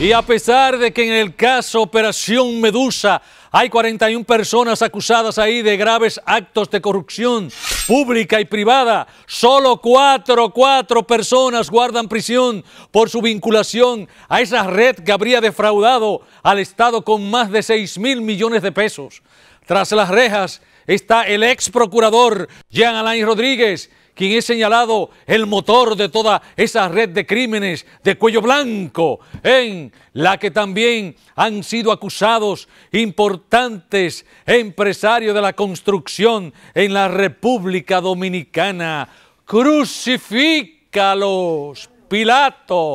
Y a pesar de que en el caso Operación Medusa hay 41 personas acusadas ahí de graves actos de corrupción pública y privada, solo cuatro, cuatro personas guardan prisión por su vinculación a esa red que habría defraudado al Estado con más de 6 mil millones de pesos. Tras las rejas está el ex procurador Jean Alain Rodríguez, quien es señalado el motor de toda esa red de crímenes de cuello blanco, en la que también han sido acusados importantes empresarios de la construcción en la República Dominicana. Crucifícalos, Pilato.